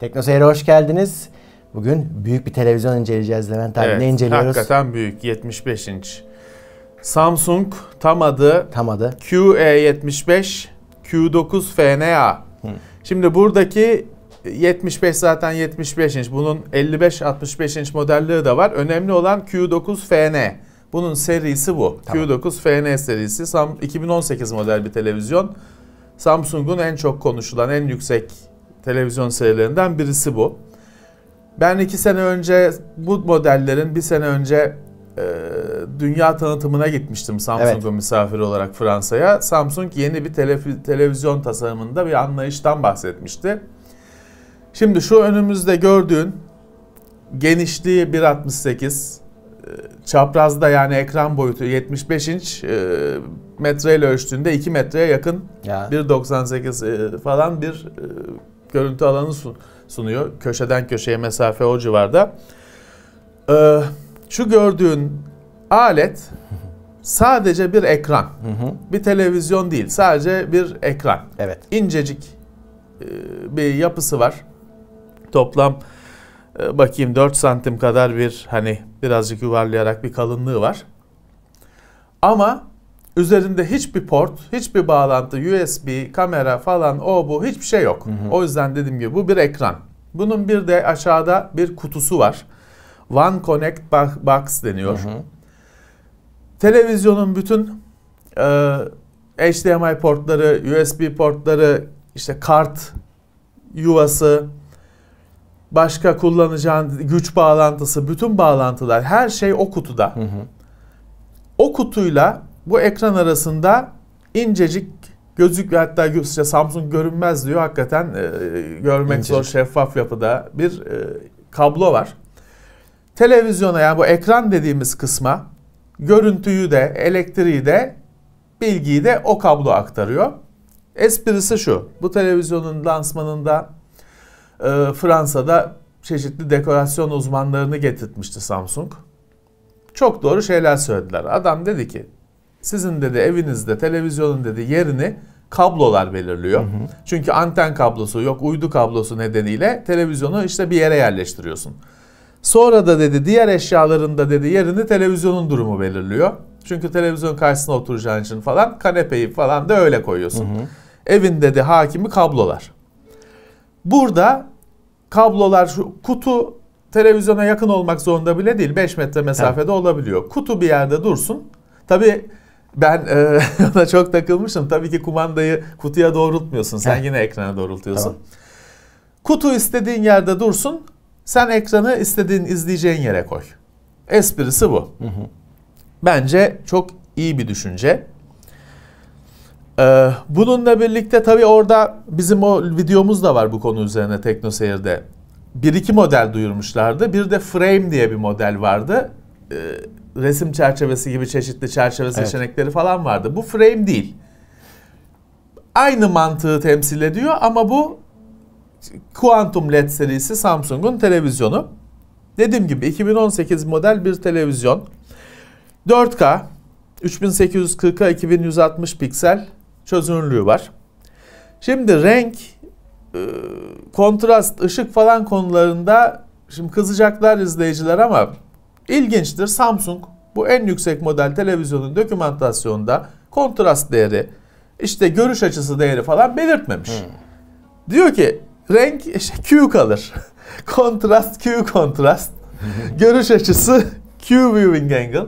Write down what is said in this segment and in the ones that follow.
Teknoseyir'e hoş geldiniz. Bugün büyük bir televizyon inceleyeceğiz Levent abi. Evet, ne inceliyoruz? Hakikaten büyük. 75 inç. Samsung tam adı, tam adı. QE75 Q9FNA. Şimdi buradaki 75 zaten 75 inç. Bunun 55-65 inç modelleri de var. Önemli olan Q9FN. Bunun serisi bu. Tamam. Q9FN serisi. 2018 model bir televizyon. Samsung'un en çok konuşulan, en yüksek televizyon serilerinden birisi bu. Ben iki sene önce bu modellerin bir sene önce e, dünya tanıtımına gitmiştim Samsung'un evet. misafir olarak Fransa'ya. Samsung yeni bir tele, televizyon tasarımında bir anlayıştan bahsetmişti. Şimdi şu önümüzde gördüğün genişliği 1.68, e, çaprazda yani ekran boyutu 75 inç, e, metreyle ölçtüğünde 2 metreye yakın, ya. 1.98 e, falan bir e, görüntü alanı sunuyor. Köşeden köşeye mesafe o civarda. Ee, şu gördüğün alet sadece bir ekran. Hı hı. Bir televizyon değil. Sadece bir ekran. Evet. İncecik e, bir yapısı var. Toplam e, bakayım 4 santim kadar bir hani birazcık yuvarlayarak bir kalınlığı var. Ama Üzerinde hiçbir port, hiçbir bağlantı, USB, kamera falan o bu hiçbir şey yok. Hı hı. O yüzden dediğim gibi bu bir ekran. Bunun bir de aşağıda bir kutusu var. One Connect Box deniyor. Hı hı. Televizyonun bütün e, HDMI portları, USB portları, işte kart yuvası, başka kullanacağın güç bağlantısı, bütün bağlantılar her şey o kutuda. Hı hı. O kutuyla bu ekran arasında incecik gözük hatta işte Samsung görünmez diyor hakikaten e, görmek incecik. zor şeffaf yapıda bir e, kablo var. Televizyona yani bu ekran dediğimiz kısma görüntüyü de elektriği de bilgiyi de o kablo aktarıyor. Esprisi şu. Bu televizyonun lansmanında e, Fransa'da çeşitli dekorasyon uzmanlarını getirtmişti Samsung. Çok doğru şeyler söylediler. Adam dedi ki sizin dedi evinizde televizyonun dedi yerini kablolar belirliyor. Hı hı. Çünkü anten kablosu yok uydu kablosu nedeniyle televizyonu işte bir yere yerleştiriyorsun. Sonra da dedi diğer eşyalarında dedi yerini televizyonun durumu belirliyor. Çünkü televizyon karşısına oturacağın için falan kanepeyi falan da öyle koyuyorsun. Hı hı. Evin dedi hakimi kablolar. Burada kablolar şu kutu televizyona yakın olmak zorunda bile değil. 5 metre mesafede evet. olabiliyor. Kutu bir yerde dursun. Tabii ben e, ona çok takılmışım. Tabii ki kumandayı kutuya doğrultmuyorsun. Sen yine ekrana doğrultuyorsun. Tamam. Kutu istediğin yerde dursun. Sen ekranı istediğin izleyeceğin yere koy. Esprisi bu. Hı hı. Bence çok iyi bir düşünce. Ee, bununla birlikte tabii orada bizim o videomuz da var bu konu üzerine TeknoSeyir'de. Bir iki model duyurmuşlardı. Bir de Frame diye bir model vardı. Ee, resim çerçevesi gibi çeşitli çerçeve evet. seçenekleri falan vardı. Bu frame değil. Aynı mantığı temsil ediyor ama bu Quantum LED serisi Samsung'un televizyonu. Dediğim gibi 2018 model bir televizyon. 4K 3840'a 2160 piksel çözünürlüğü var. Şimdi renk, e, kontrast, ışık falan konularında şimdi kızacaklar izleyiciler ama İlginçtir Samsung bu en yüksek model televizyonun dokümantasyonunda kontrast değeri, işte görüş açısı değeri falan belirtmemiş. Hmm. Diyor ki renk işte Q kalır. kontrast Q kontrast. görüş açısı Q viewing angle.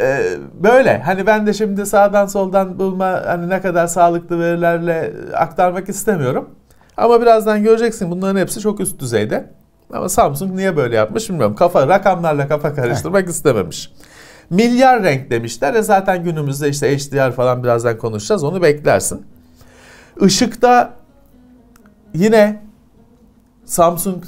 Ee, böyle hani ben de şimdi sağdan soldan bulma hani ne kadar sağlıklı verilerle aktarmak istemiyorum. Ama birazdan göreceksin bunların hepsi çok üst düzeyde. Ama Samsung niye böyle yapmış bilmiyorum. Kafa rakamlarla kafa karıştırmak istememiş. Milyar renk demişler. E zaten günümüzde işte HDR falan birazdan konuşacağız. Onu beklersin. Işıkta yine Samsung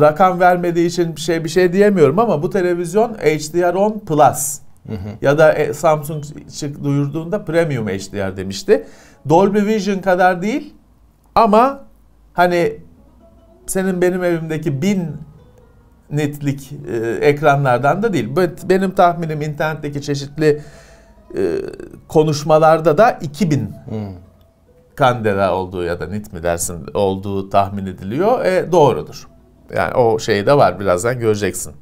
rakam vermediği için bir şey bir şey diyemiyorum ama bu televizyon HDR 10 Plus hı hı. ya da e, Samsung çık duyurduğunda Premium HDR demişti. Dolby Vision kadar değil ama hani senin benim evimdeki bin netlik e, ekranlardan da değil. Benim tahminim internetteki çeşitli e, konuşmalarda da 2000 hmm. kandela olduğu ya da nit mi dersin olduğu tahmin ediliyor. E, doğrudur. Yani o şey de var birazdan göreceksin.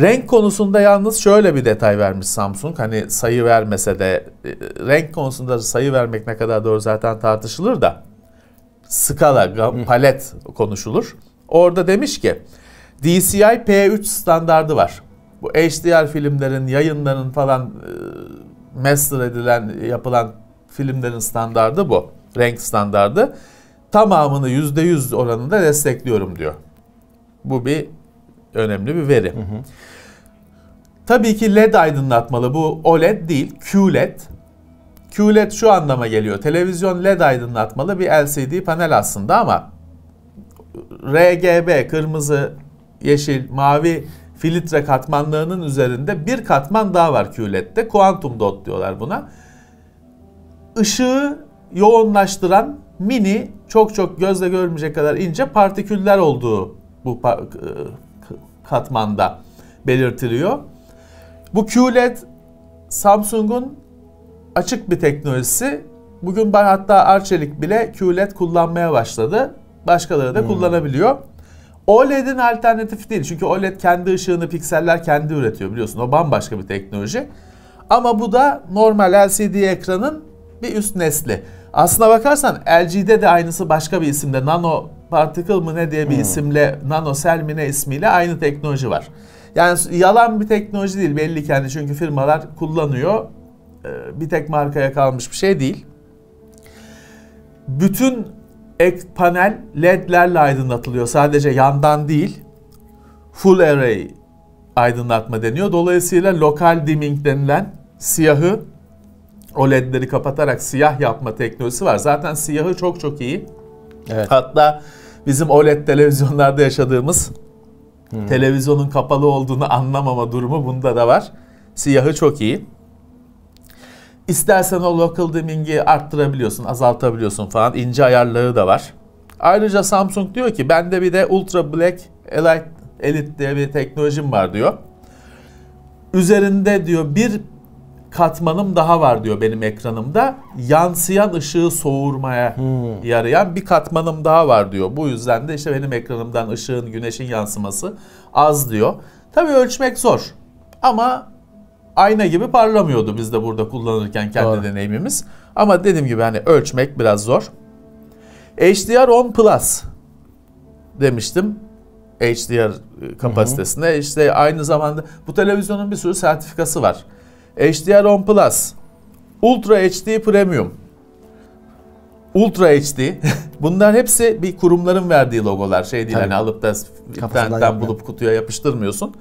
Renk konusunda yalnız şöyle bir detay vermiş Samsung. Hani sayı vermese de e, renk konusunda sayı vermek ne kadar doğru zaten tartışılır da skala, palet konuşulur. Orada demiş ki DCI P3 standardı var. Bu HDR filmlerin, yayınların falan e, master edilen, yapılan filmlerin standardı bu. Renk standardı. Tamamını %100 oranında destekliyorum diyor. Bu bir önemli bir veri. Hı hı. Tabii ki LED aydınlatmalı. Bu OLED değil, QLED. QLED şu anlama geliyor. Televizyon LED aydınlatmalı bir LCD panel aslında ama RGB kırmızı, yeşil, mavi filtre katmanlarının üzerinde bir katman daha var QLED'de. Quantum dot diyorlar buna. Işığı yoğunlaştıran mini çok çok gözle görmeyecek kadar ince partiküller olduğu bu katmanda belirtiliyor. Bu QLED Samsung'un açık bir teknolojisi. Bugün ben hatta Arçelik bile QLED kullanmaya başladı. Başkaları da hmm. kullanabiliyor. OLED'in alternatifi değil. Çünkü OLED kendi ışığını pikseller kendi üretiyor biliyorsun. O bambaşka bir teknoloji. Ama bu da normal LCD ekranın bir üst nesli. Aslına bakarsan LG'de de aynısı başka bir isimde. Nano Particle mı ne diye bir hmm. isimle, Nano selmine ismiyle aynı teknoloji var. Yani yalan bir teknoloji değil belli kendi çünkü firmalar kullanıyor. E, bir tek markaya kalmış bir şey değil. Bütün ek panel ledlerle aydınlatılıyor. Sadece yandan değil. Full array aydınlatma deniyor. Dolayısıyla lokal dimming denilen siyahı o ledleri kapatarak siyah yapma teknolojisi var. Zaten siyahı çok çok iyi. Evet. Hatta bizim OLED televizyonlarda yaşadığımız hmm. televizyonun kapalı olduğunu anlamama durumu bunda da var. Siyahı çok iyi. İstersen o local dimming'i arttırabiliyorsun, azaltabiliyorsun falan. ince ayarları da var. Ayrıca Samsung diyor ki bende bir de Ultra Black Elite, Elite diye bir teknolojim var diyor. Üzerinde diyor bir katmanım daha var diyor benim ekranımda. Yansıyan ışığı soğurmaya hmm. yarayan bir katmanım daha var diyor. Bu yüzden de işte benim ekranımdan ışığın, güneşin yansıması az diyor. Tabii ölçmek zor. Ama ayna gibi parlamıyordu biz de burada kullanırken kendi Doğru. deneyimimiz. Ama dediğim gibi hani ölçmek biraz zor. HDR 10 Plus demiştim. HDR e, kapasitesinde. Hı hı. İşte aynı zamanda bu televizyonun bir sürü sertifikası var. HDR 10 Plus, Ultra HD Premium, Ultra HD. Bunlar hepsi bir kurumların verdiği logolar. Şey değil hani Tabii. hani alıp da internetten bulup kutuya yapıştırmıyorsun.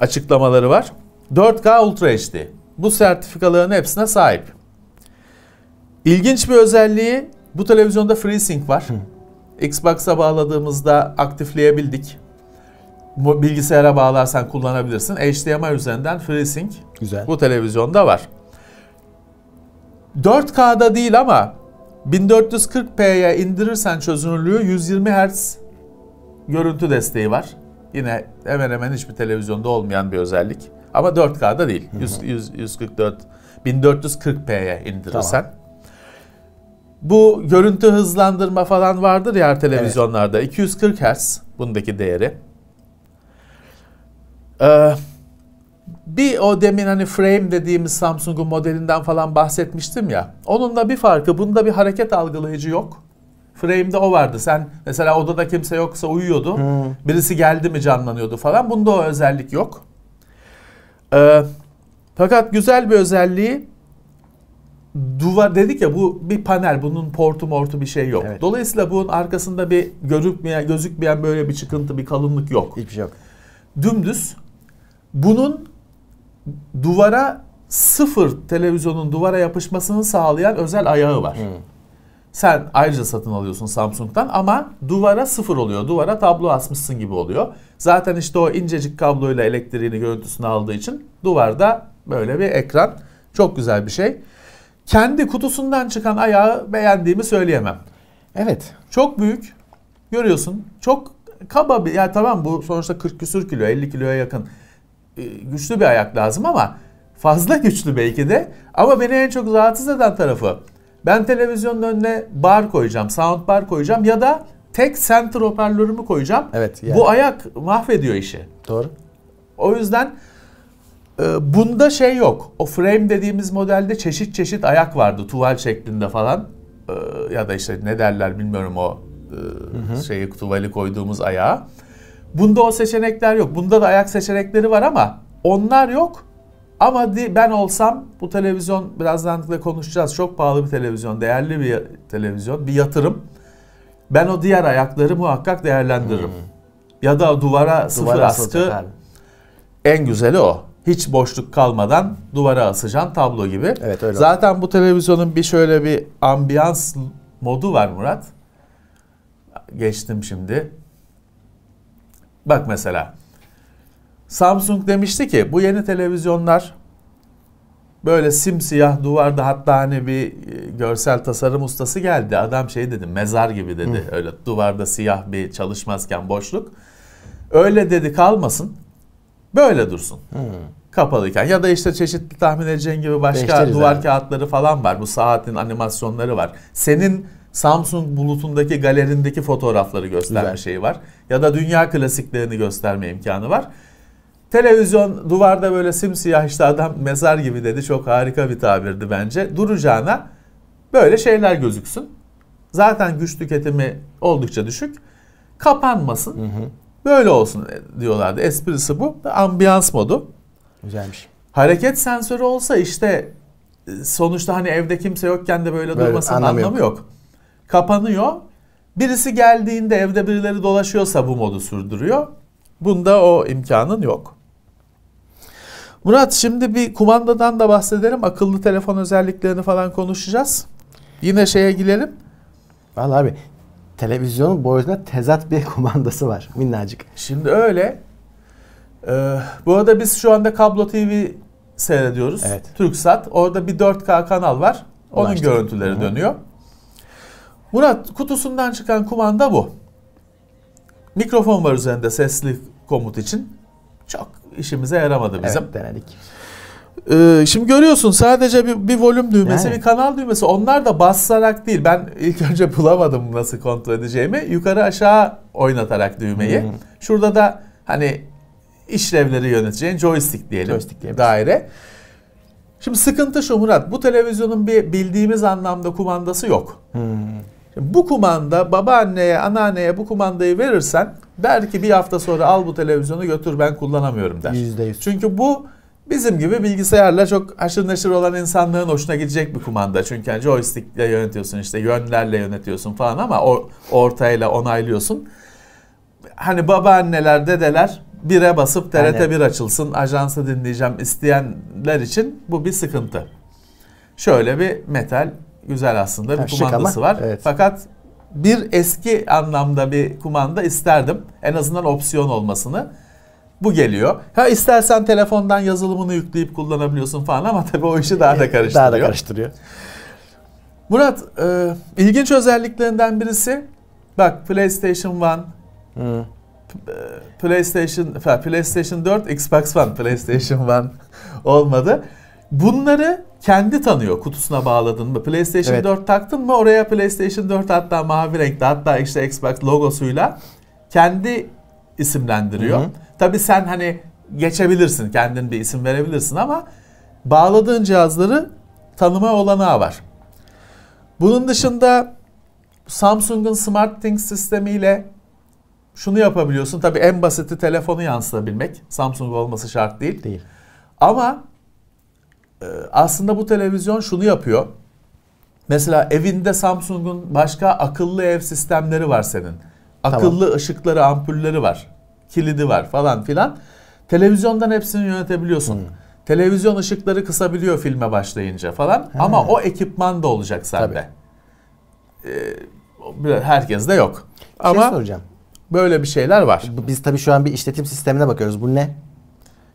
Açıklamaları var. 4K Ultra HD. Bu sertifikaların hepsine sahip. İlginç bir özelliği bu televizyonda FreeSync var. Xbox'a bağladığımızda aktifleyebildik. Bilgisayara bağlarsan kullanabilirsin. HDMI üzerinden FreeSync Güzel. bu televizyonda var. 4K'da değil ama 1440p'ye indirirsen çözünürlüğü 120 Hz görüntü desteği var. Yine hemen hemen hiçbir televizyonda olmayan bir özellik. Ama 4K'da değil. Hı hı. 100, 100, 144 1440p'ye indirirsen. Tamam. Bu görüntü hızlandırma falan vardır ya televizyonlarda. Evet. 240 Hz bundaki değeri. Ee, bir o demin hani frame dediğimiz Samsung'un modelinden falan bahsetmiştim ya. Onun da bir farkı bunda bir hareket algılayıcı yok. Frame'de o vardı. Sen mesela odada kimse yoksa uyuyordu. Hmm. Birisi geldi mi canlanıyordu falan. Bunda o özellik yok. E, fakat güzel bir özelliği duvar dedik ya bu bir panel bunun portu mortu bir şey yok. Evet. Dolayısıyla bunun arkasında bir görünmeyen gözükmeyen böyle bir çıkıntı bir kalınlık yok. Hiçbir şey yok. Dümdüz bunun duvara sıfır televizyonun duvara yapışmasını sağlayan özel ayağı var. Hmm. Sen ayrıca satın alıyorsun Samsung'dan ama duvara sıfır oluyor. Duvara tablo asmışsın gibi oluyor. Zaten işte o incecik kabloyla elektriğini görüntüsünü aldığı için duvarda böyle bir ekran. Çok güzel bir şey. Kendi kutusundan çıkan ayağı beğendiğimi söyleyemem. Evet. Çok büyük. Görüyorsun. Çok kaba bir yani tamam bu sonuçta 40 küsür kilo 50 kiloya yakın e, güçlü bir ayak lazım ama fazla güçlü belki de ama beni en çok rahatsız eden tarafı ben televizyonun önüne bar koyacağım, sound bar koyacağım ya da tek center hoparlörümü koyacağım. Evet. Yani. Bu ayak mahvediyor işi. Doğru. O yüzden e, bunda şey yok. O frame dediğimiz modelde çeşit çeşit ayak vardı tuval şeklinde falan. E, ya da işte ne derler bilmiyorum o e, şeyi tuvali koyduğumuz ayağa. Bunda o seçenekler yok. Bunda da ayak seçenekleri var ama onlar yok. Ama ben olsam bu televizyon birazdan da konuşacağız. Çok pahalı bir televizyon, değerli bir televizyon, bir yatırım. Ben o diğer ayakları muhakkak değerlendiririm. Hmm. Ya da duvara sıfır duvara askı en güzeli o. Hiç boşluk kalmadan duvara asacağım tablo gibi. Evet öyle. Zaten bu televizyonun bir şöyle bir ambiyans modu var Murat. Geçtim şimdi. Bak mesela Samsung demişti ki bu yeni televizyonlar böyle simsiyah duvarda hatta hani bir e, görsel tasarım ustası geldi. Adam şey dedi mezar gibi dedi. Hı. Öyle duvarda siyah bir çalışmazken boşluk. Öyle dedi kalmasın. Böyle dursun. Hı. Kapalıyken ya da işte çeşitli tahmin edeceğin gibi başka Değiştiririz duvar yani. kağıtları falan var. Bu saatin animasyonları var. Senin Samsung bulutundaki galerindeki fotoğrafları gösterme Güzel. şeyi var. Ya da dünya klasiklerini gösterme imkanı var. Televizyon duvarda böyle simsiyah işte adam mezar gibi dedi. Çok harika bir tabirdi bence. Duracağına böyle şeyler gözüksün. Zaten güç tüketimi oldukça düşük. Kapanmasın. Hı hı. Böyle olsun diyorlardı. Esprisi bu. Ambiyans modu. Güzelmiş. Hareket sensörü olsa işte e, sonuçta hani evde kimse yokken de böyle, böyle durmasının anlamı, anlamı yok. yok. Kapanıyor. Birisi geldiğinde evde birileri dolaşıyorsa bu modu sürdürüyor. Bunda o imkanın yok. Murat şimdi bir kumandadan da bahsedelim. Akıllı telefon özelliklerini falan konuşacağız. Yine şeye girelim. Vallahi abi televizyonun boyutuna tezat bir kumandası var minnacık. Şimdi öyle. Ee, bu arada biz şu anda Kablo TV seyrediyoruz. Evet. TürkSat. Orada bir 4K kanal var. Onun Ulaştık. görüntüleri Hı-hı. dönüyor. Murat kutusundan çıkan kumanda bu. Mikrofon var üzerinde sesli komut için. Çok işimize yaramadı bizim. Evet denedik. Ee, şimdi görüyorsun sadece bir, bir volüm düğmesi, yani. bir kanal düğmesi. Onlar da basarak değil. Ben ilk önce bulamadım nasıl kontrol edeceğimi. Yukarı aşağı oynatarak düğmeyi. Hmm. Şurada da hani işlevleri yöneteceğin joystick diyelim. Joystick diyelim. Daire. Şimdi sıkıntı şu Murat. Bu televizyonun bir bildiğimiz anlamda kumandası yok. Hmm. Bu kumanda babaanneye, anneanneye bu kumandayı verirsen Der ki bir hafta sonra al bu televizyonu götür ben kullanamıyorum der. %100. Çünkü bu bizim gibi bilgisayarla çok haşır neşir olan insanlığın hoşuna gidecek bir kumanda. Çünkü yani joystickle yönetiyorsun işte yönlerle yönetiyorsun falan ama o ortayla onaylıyorsun. Hani babaanneler, dedeler bire basıp TRT Aynen. 1 açılsın, ajansı dinleyeceğim isteyenler için bu bir sıkıntı. Şöyle bir metal güzel aslında Taşlık bir kumandası ama, var. Evet. Fakat bir eski anlamda bir kumanda isterdim. En azından opsiyon olmasını. Bu geliyor. Ha istersen telefondan yazılımını yükleyip kullanabiliyorsun falan ama tabii o işi daha da karıştırıyor. Ee, daha da karıştırıyor. Murat, e, ilginç özelliklerinden birisi bak PlayStation 1, hmm. E, PlayStation PlayStation 4, Xbox One, PlayStation 1 olmadı. Bunları kendi tanıyor kutusuna bağladın mı? PlayStation evet. 4 taktın mı oraya PlayStation 4 hatta mavi renkte hatta işte Xbox logosuyla kendi isimlendiriyor. Hı hı. Tabii sen hani geçebilirsin kendin bir isim verebilirsin ama bağladığın cihazları tanıma olanağı var. Bunun dışında Samsung'un SmartThings sistemiyle şunu yapabiliyorsun. Tabii en basiti telefonu yansıtabilmek. Samsung olması şart değil. Değil. Ama ee, aslında bu televizyon şunu yapıyor. Mesela evinde Samsung'un başka akıllı ev sistemleri var senin. Akıllı tamam. ışıkları, ampulleri var. Kilidi var falan filan. Televizyondan hepsini yönetebiliyorsun. Hmm. Televizyon ışıkları kısabiliyor filme başlayınca falan. He. Ama o ekipman da olacak sende. Ee, herkes de yok. Bir şey Ama şey soracağım. Böyle bir şeyler var. Biz tabii şu an bir işletim sistemine bakıyoruz. Bu ne?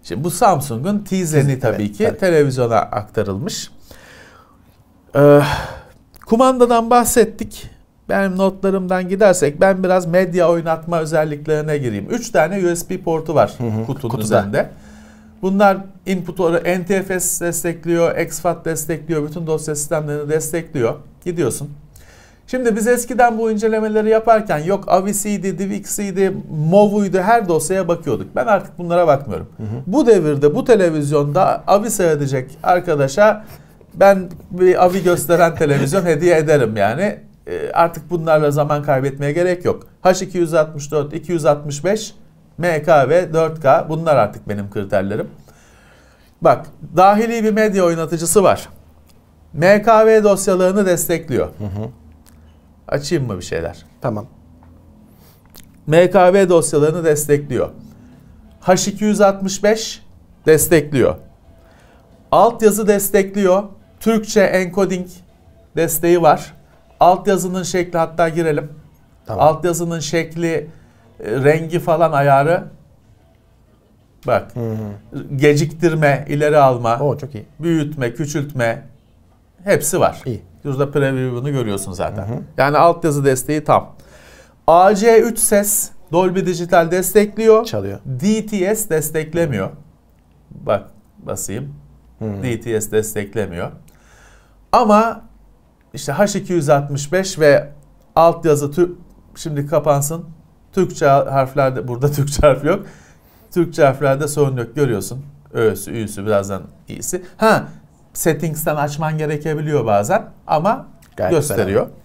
Şimdi bu Samsung'un teaser'ini tabii evet, ki tabii. televizyona aktarılmış. Ee, kumandadan bahsettik. Benim notlarımdan gidersek ben biraz medya oynatma özelliklerine gireyim. 3 tane USB portu var hı hı, kutunun kutuda. üzerinde. Bunlar inputları NTFS destekliyor, XFAT destekliyor, bütün dosya sistemlerini destekliyor. Gidiyorsun Şimdi biz eskiden bu incelemeleri yaparken yok Avis'iydi, Divix'iydi, Mov'uydu her dosyaya bakıyorduk. Ben artık bunlara bakmıyorum. Hı hı. Bu devirde bu televizyonda Avis edecek arkadaşa ben bir Avi gösteren televizyon hediye ederim yani. E, artık bunlarla zaman kaybetmeye gerek yok. H264, 265, MK ve 4K bunlar artık benim kriterlerim. Bak dahili bir medya oynatıcısı var. MKV dosyalarını destekliyor. Hı hı. Açayım mı bir şeyler? Tamam. MKV dosyalarını destekliyor. H265 destekliyor. Altyazı destekliyor. Türkçe encoding desteği var. Altyazının şekli hatta girelim. Tamam. Altyazının şekli, e, rengi falan ayarı. Bak. Hı hı. Geciktirme, ileri alma. Oo, çok iyi. Büyütme, küçültme, Hepsi var. İyi. Burada preview'unu görüyorsun zaten. Hı hı. Yani altyazı desteği tam. AC3 ses Dolby Digital destekliyor. Çalıyor. DTS desteklemiyor. Bak basayım. Hmm. DTS desteklemiyor. Ama işte H265 ve altyazı Türk şimdi kapansın. Türkçe harflerde burada Türkçe harf yok. Türkçe harflerde sorun yok görüyorsun. Ö'sü, Ü'sü birazdan iyisi. Ha settings'ten açman gerekebiliyor bazen ama Gayet gösteriyor. Fena.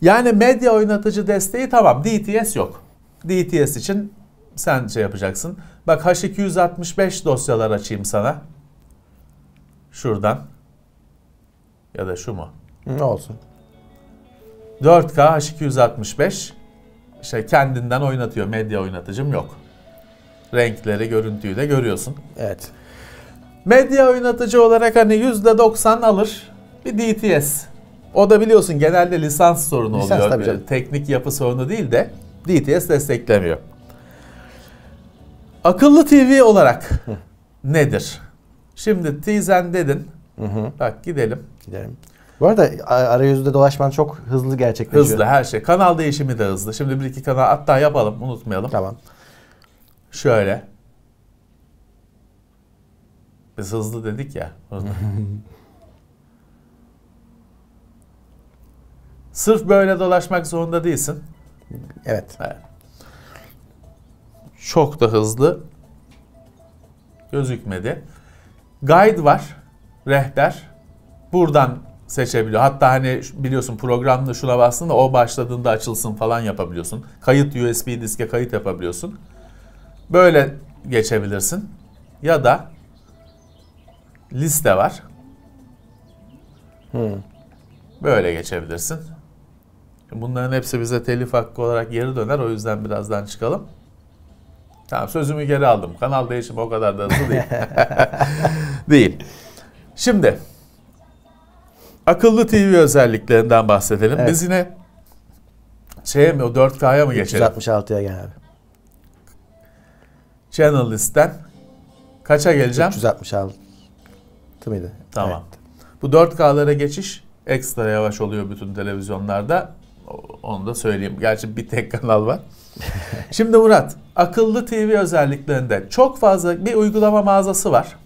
Yani medya oynatıcı desteği tamam DTS yok. DTS için sen şey yapacaksın. Bak H265 dosyalar açayım sana. Şuradan. Ya da şu mu? Ne olsun. 4K H265 şey kendinden oynatıyor. Medya oynatıcım yok. Renkleri, görüntüyü de görüyorsun. Evet. Medya oynatıcı olarak hani %90 alır bir DTS. O da biliyorsun genelde lisans sorunu lisans oluyor. Tabii canım. Teknik yapı sorunu değil de DTS desteklemiyor. Akıllı TV olarak nedir? Şimdi Tizen dedin. Hı hı. Bak gidelim. Gidelim. Bu arada arayüzde dolaşman çok hızlı gerçekleşiyor. Hızlı her şey. Kanal değişimi de hızlı. Şimdi bir iki kanal hatta yapalım unutmayalım. Tamam. Şöyle. Biz hızlı dedik ya. Sırf böyle dolaşmak zorunda değilsin. Evet. evet. Çok da hızlı gözükmedi. Guide var, rehber. Buradan seçebiliyor. Hatta hani biliyorsun programda şuna bastın da o başladığında açılsın falan yapabiliyorsun. Kayıt USB diske kayıt yapabiliyorsun. Böyle geçebilirsin. Ya da liste var. Hmm. Böyle geçebilirsin. Bunların hepsi bize telif hakkı olarak geri döner. O yüzden birazdan çıkalım. Tamam sözümü geri aldım. Kanal değişimi o kadar da hızlı değil. değil. Şimdi akıllı TV özelliklerinden bahsedelim. Evet. Biz yine şeye mi o 4K'ya mı geçelim? 366'ya gel abi. Channel listten kaça geleceğim? 366 mıydı? Tamam. Evet. Bu 4K'lara geçiş ekstra yavaş oluyor bütün televizyonlarda. Onu da söyleyeyim. Gerçi bir tek kanal var. Şimdi Murat, akıllı TV özelliklerinde çok fazla bir uygulama mağazası var.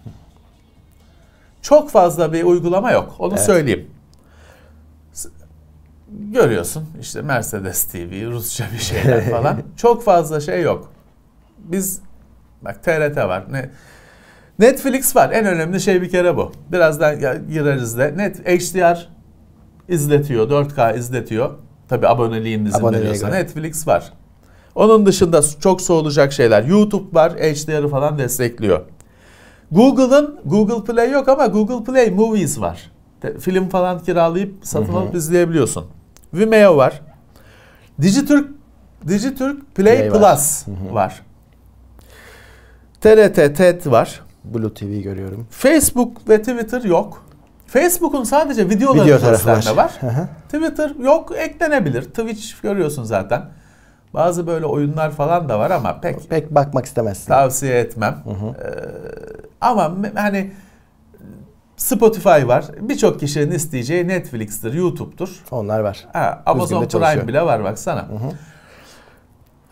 Çok fazla bir uygulama yok. Onu evet. söyleyeyim. Görüyorsun işte Mercedes TV, Rusça bir şeyler falan. çok fazla şey yok. Biz bak TRT var. Ne Netflix var. En önemli şey bir kere bu. Birazdan gireriz de. Net HDR izletiyor. 4K izletiyor. Tabi aboneliğinizi Aboneliğe veriyorsa. Göre. Netflix var. Onun dışında çok soğulacak şeyler. YouTube var. HDR'ı falan destekliyor. Google'ın Google Play yok ama Google Play Movies var. Film falan kiralayıp satın alıp izleyebiliyorsun. Vimeo var. Digiturk Digiturk Play, Play Plus var. E var. TRT TED var. Blue TV görüyorum. Facebook ve Twitter yok. Facebook'un sadece videoları Video gösterme var. Twitter yok eklenebilir. Twitch görüyorsun zaten. Bazı böyle oyunlar falan da var ama pek pek bakmak istemezsin. Tavsiye etmem. Hı hı. Ee, ama hani Spotify var. Birçok kişinin isteyeceği Netflix'tir, YouTube'tur. Onlar var. Ha, Amazon Prime bile var baksana. Hı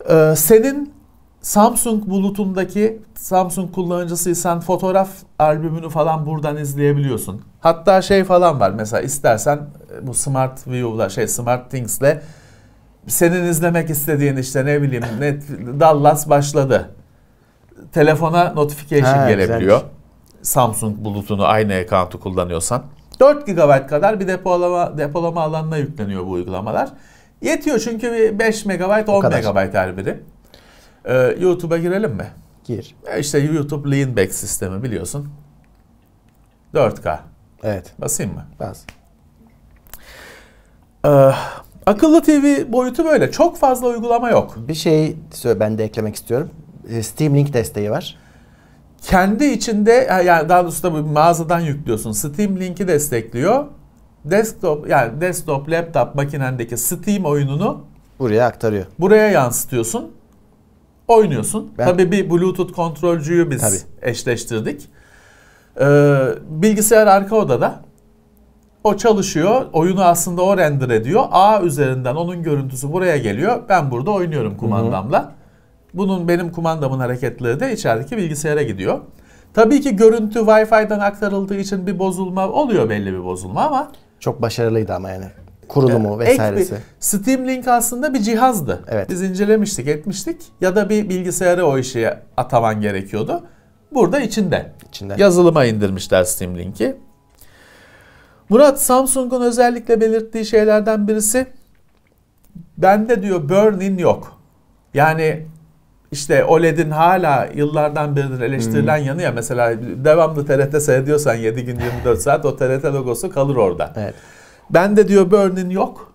hı. Ee, senin Samsung bulutundaki Samsung kullanıcısıysan fotoğraf albümünü falan buradan izleyebiliyorsun. Hatta şey falan var mesela istersen e, bu Smart View'la şey Smart Things'le senin izlemek istediğin işte ne bileyim net Dallas başladı. Telefona notification ha, gelebiliyor. Güzelmiş. Samsung bulutunu aynı account'u kullanıyorsan. 4 GB kadar bir depolama depolama alanına yükleniyor bu uygulamalar. Yetiyor çünkü 5 MB, 10 MB her biri. Ee, YouTube'a girelim mi? Gir. İşte işte YouTube Leanback sistemi biliyorsun. 4K. Evet. Basayım mı? Bas. Ee, akıllı TV boyutu böyle. Çok fazla uygulama yok. Bir şey ben de eklemek istiyorum. Ee, Steam Link desteği var kendi içinde yani daha doğrusu da mağazadan yüklüyorsun. Steam Link'i destekliyor. Desktop yani desktop, laptop makinendeki Steam oyununu buraya aktarıyor. Buraya yansıtıyorsun oynuyorsun. Ben... Tabii bir Bluetooth kontrolcüyü biz Tabii. eşleştirdik. Ee, bilgisayar arka odada. O çalışıyor. Oyunu aslında o render ediyor. A üzerinden onun görüntüsü buraya geliyor. Ben burada oynuyorum kumandamla. Bunun benim kumandamın hareketleri de içerideki bilgisayara gidiyor. Tabii ki görüntü Wi-Fi'den aktarıldığı için bir bozulma oluyor belli bir bozulma ama. Çok başarılıydı ama yani kurulumu yani vesairesi. Ek bir, Steam Link aslında bir cihazdı. Evet. Biz incelemiştik, etmiştik. Ya da bir bilgisayarı o işe ataman gerekiyordu. Burada içinde. İçinde. Yazılıma indirmişler Steam Link'i. Murat Samsung'un özellikle belirttiği şeylerden birisi bende diyor burn-in yok. Yani işte OLED'in hala yıllardan beridir eleştirilen hmm. yanı ya mesela devamlı TRT seyrediyorsan 7 gün 24 saat o TRT logosu kalır orada. Evet. Ben de diyor Burnin yok.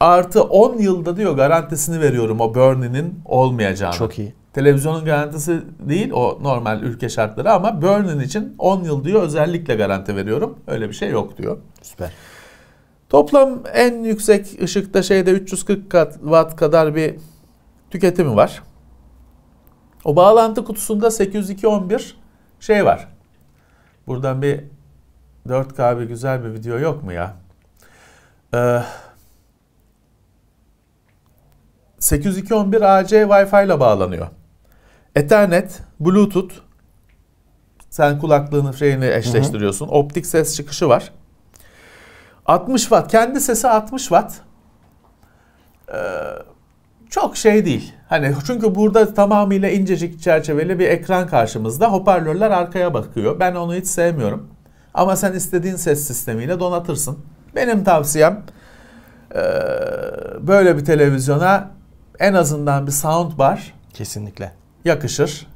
Artı 10 yılda diyor garantisini veriyorum o Burnley'nin olmayacağını. Çok iyi. Televizyonun garantisi değil o normal ülke şartları ama Burnin için 10 yıl diyor özellikle garanti veriyorum. Öyle bir şey yok diyor. Süper. Toplam en yüksek ışıkta şeyde 340 watt kadar bir tüketimi var. O bağlantı kutusunda 802.11 şey var. Buradan bir 4K bir güzel bir video yok mu ya? 802.11 ee, AC Wi-Fi ile bağlanıyor. Ethernet, Bluetooth sen kulaklığını freni eşleştiriyorsun. Hı hı. Optik ses çıkışı var. 60 watt. Kendi sesi 60 watt. Ee, çok şey değil. Hani çünkü burada tamamıyla incecik çerçeveli bir ekran karşımızda. Hoparlörler arkaya bakıyor. Ben onu hiç sevmiyorum. Ama sen istediğin ses sistemiyle donatırsın. Benim tavsiyem e, böyle bir televizyona en azından bir sound bar kesinlikle yakışır.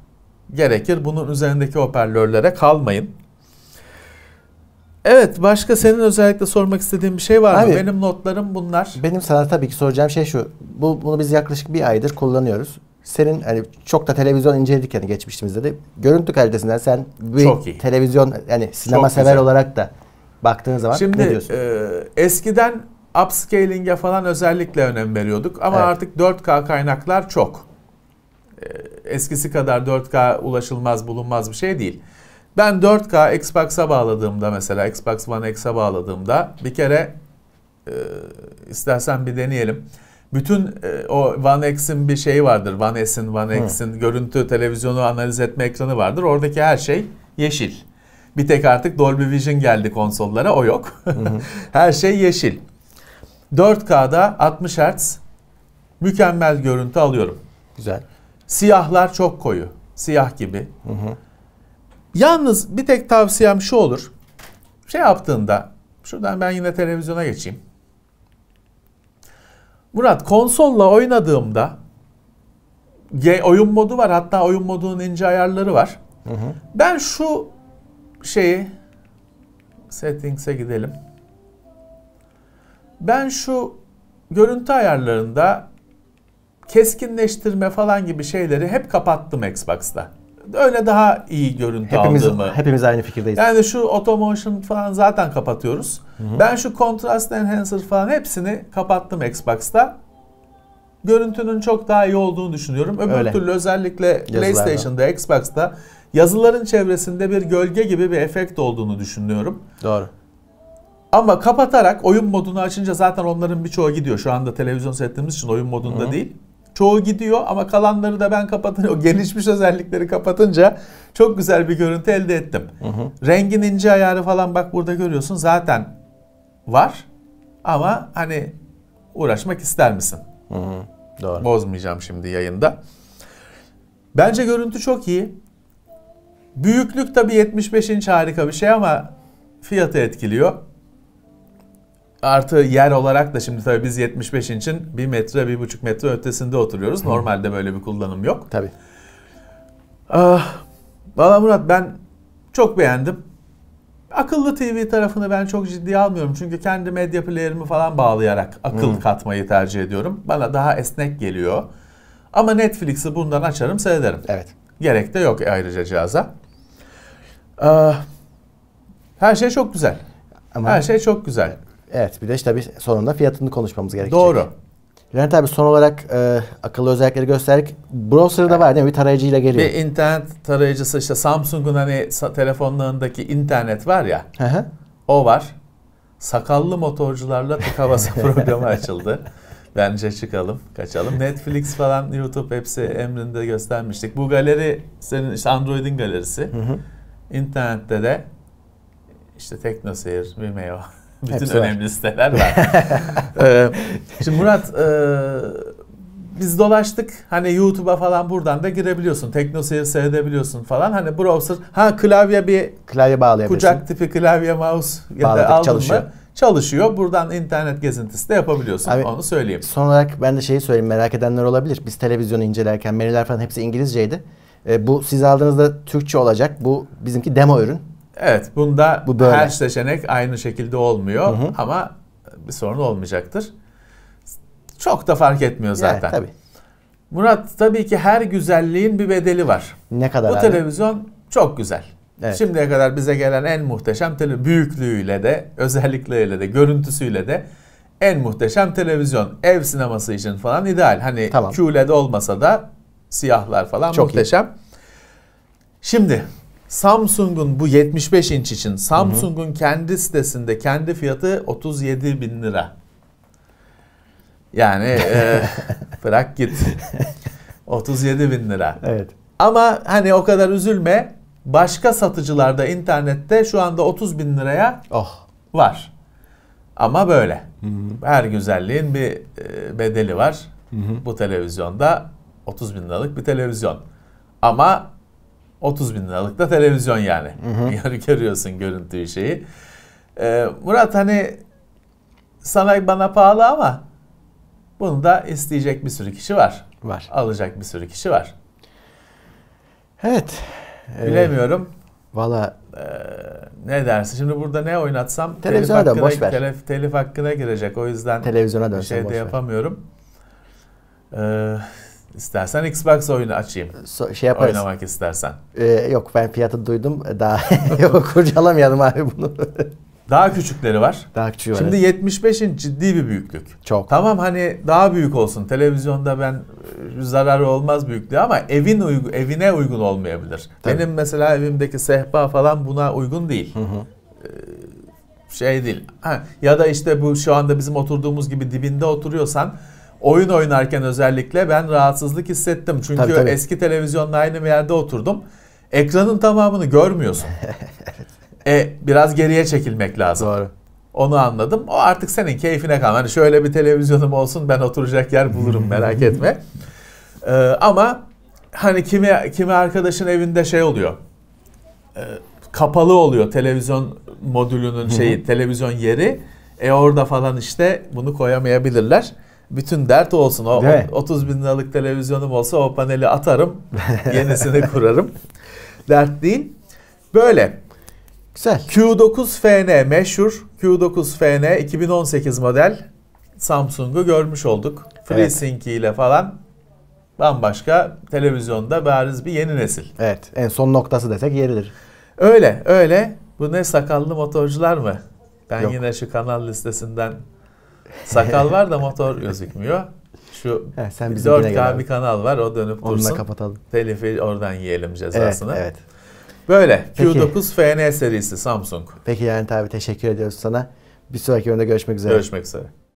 Gerekir. Bunun üzerindeki hoparlörlere kalmayın. Evet başka senin özellikle sormak istediğin bir şey var mı? Abi, benim notlarım bunlar. Benim sana tabii ki soracağım şey şu. Bu bunu biz yaklaşık bir aydır kullanıyoruz. Senin hani çok da televizyon inceledik yani geçmişimizde de görüntü kalitesinden sen bir çok iyi. televizyon yani sinema çok sever güzel. olarak da baktığın zaman Şimdi, ne diyorsun? Şimdi e, eskiden upscaling'e falan özellikle önem veriyorduk ama evet. artık 4K kaynaklar çok. E, eskisi kadar 4K ulaşılmaz bulunmaz bir şey değil. Ben 4K Xbox'a bağladığımda mesela Xbox One X'e bağladığımda bir kere e, istersen bir deneyelim. Bütün e, o One X'in bir şeyi vardır. One S'in, One X'in görüntü televizyonu analiz etme ekranı vardır. Oradaki her şey yeşil. Bir tek artık Dolby Vision geldi konsollara o yok. Her şey yeşil. 4K'da 60 Hz mükemmel görüntü alıyorum. Güzel. Siyahlar çok koyu. Siyah gibi. Hı hı. Yalnız bir tek tavsiyem şu olur. Şey yaptığında şuradan ben yine televizyona geçeyim. Murat konsolla oynadığımda oyun modu var hatta oyun modunun ince ayarları var. Hı hı. Ben şu şeyi settings'e gidelim. Ben şu görüntü ayarlarında keskinleştirme falan gibi şeyleri hep kapattım Xbox'ta. Öyle daha iyi görüntü hepimiz, aldığımı. Hepimiz aynı fikirdeyiz. Yani şu automotion falan zaten kapatıyoruz. Hı hı. Ben şu contrast enhancer falan hepsini kapattım Xbox'ta. Görüntünün çok daha iyi olduğunu düşünüyorum. Öbür Öyle. türlü özellikle Yazılarda. PlayStation'da, Xbox'ta yazıların çevresinde bir gölge gibi bir efekt olduğunu düşünüyorum. Doğru. Ama kapatarak oyun modunu açınca zaten onların birçoğu gidiyor. Şu anda televizyon seyrettiğimiz için oyun modunda Hı-hı. değil. Çoğu gidiyor ama kalanları da ben kapatınca, o gelişmiş özellikleri kapatınca çok güzel bir görüntü elde ettim. Hı-hı. Rengin ince ayarı falan bak burada görüyorsun zaten var. Ama hani uğraşmak ister misin? Hı-hı. Doğru. Bozmayacağım şimdi yayında. Bence görüntü çok iyi. Büyüklük tabii 75 inç harika bir şey ama fiyatı etkiliyor. Artı yer olarak da şimdi tabii biz 75 inçin bir metre, bir buçuk metre ötesinde oturuyoruz. Normalde böyle bir kullanım yok. Tabii. Ah, Valla Murat ben çok beğendim. Akıllı TV tarafını ben çok ciddi almıyorum. Çünkü kendi medya player'imi falan bağlayarak akıl hmm. katmayı tercih ediyorum. Bana daha esnek geliyor. Ama Netflix'i bundan açarım seyrederim. Evet. Gerek de yok ayrıca cihaza. Ee, her şey çok güzel. Ama her şey çok güzel. Evet bir de işte tabii sonunda fiyatını konuşmamız gerekecek. Doğru. Bülent abi son olarak e, akıllı özellikleri gösterdik. Browser'da evet. var değil mi? Bir tarayıcıyla geliyor. Bir internet tarayıcısı işte Samsung'un hani telefonlarındaki internet var ya. O var. Sakallı motorcularla tık havası programı açıldı bence çıkalım, kaçalım. Netflix falan, YouTube hepsi emrinde göstermiştik. Bu galeri senin işte Android'in galerisi. Hı hı. İnternette de işte TeknoSeyir, Vimeo, bütün Hepsi önemli var. siteler var. ee, şimdi Murat, e, biz dolaştık. Hani YouTube'a falan buradan da girebiliyorsun. TeknoSeyir seyredebiliyorsun falan. Hani browser, ha klavye bir klavye bağlayabilirsin. Kucak tipi klavye mouse ya Bağladık, çalışıyor. mı? çalışıyor. Buradan internet gezintisi de yapabiliyorsun. Abi, Onu söyleyeyim. Son olarak ben de şeyi söyleyeyim merak edenler olabilir. Biz televizyonu incelerken menüler falan hepsi İngilizceydi. E, bu siz aldığınızda Türkçe olacak. Bu bizimki demo ürün. Evet bunda bu böyle. her seçenek aynı şekilde olmuyor hı hı. ama bir sorun olmayacaktır. Çok da fark etmiyor zaten. Yani, tabii. Murat tabii ki her güzelliğin bir bedeli var. Ne kadar Bu abi? televizyon çok güzel. Evet. Şimdiye kadar bize gelen en muhteşem tele büyüklüğüyle de, özellikleriyle de, görüntüsüyle de en muhteşem televizyon. Ev sineması için falan ideal. Hani tamam. QLED olmasa da siyahlar falan Çok muhteşem. Iyi. Şimdi Samsung'un bu 75 inç için Samsung'un kendi sitesinde kendi fiyatı 37 bin lira. Yani e, bırak git. 37 bin lira. Evet. Ama hani o kadar üzülme başka satıcılarda internette şu anda 30 bin liraya oh. var. Ama böyle. Hı hı. Her güzelliğin bir e, bedeli var. Hı hı. Bu televizyonda 30 bin liralık bir televizyon. Ama 30 bin liralık da televizyon yani. Hı hı. Görüyorsun görüntüyü şeyi. Ee, Murat hani sana bana pahalı ama bunu da isteyecek bir sürü kişi var. Var. Alacak bir sürü kişi var. Evet. Ee, Bilemiyorum. Valla ee, ne dersin? Şimdi burada ne oynatsam televizyona telif, da boş ver. Telif, telif hakkına girecek. O yüzden televizyona dönsem şey de yapamıyorum. Ee, istersen Xbox oyunu açayım. So, şey yaparız. Oynamak istersen. Ee, yok ben fiyatı duydum. Daha kurcalamayalım abi bunu. Daha küçükleri var. Daha küçüğü Şimdi evet. 75'in ciddi bir büyüklük. Çok. Tamam hani daha büyük olsun. Televizyonda ben e, zararı olmaz büyüklüğü ama evin uygu, evine uygun olmayabilir. Tabii. Benim mesela evimdeki sehpa falan buna uygun değil. Hı hı. E, şey değil. Ha, ya da işte bu şu anda bizim oturduğumuz gibi dibinde oturuyorsan oyun oynarken özellikle ben rahatsızlık hissettim. Çünkü tabii, tabii. eski televizyonla aynı bir yerde oturdum. Ekranın tamamını görmüyorsun. evet. E biraz geriye çekilmek lazım. Doğru. Onu anladım. O artık senin keyfine kal. Hani şöyle bir televizyonum olsun ben oturacak yer bulurum merak etme. Ee, ama hani kimi kimi arkadaşın evinde şey oluyor. E, kapalı oluyor televizyon modülünün şeyi, televizyon yeri. E orada falan işte bunu koyamayabilirler. Bütün dert olsun. O 30 bin liralık televizyonum olsa o paneli atarım. yenisini kurarım. dert değil. Böyle. Güzel. Q9FN meşhur. Q9FN 2018 model Samsung'u görmüş olduk. FreeSync evet. ile falan bambaşka televizyonda bariz bir yeni nesil. Evet en son noktası desek yeridir. Öyle öyle. Bu ne sakallı motorcular mı? Ben Yok. yine şu kanal listesinden sakal var da motor gözükmüyor. Şu He, sen 4K bir kanal var o dönüp Onunla dursun. Onunla kapatalım. Telifi oradan yiyelim cezasını. Evet, evet. Böyle Peki. Q9 FN serisi Samsung. Peki Levent abi teşekkür ediyoruz sana. Bir sonraki bölümde görüşmek üzere. Görüşmek üzere.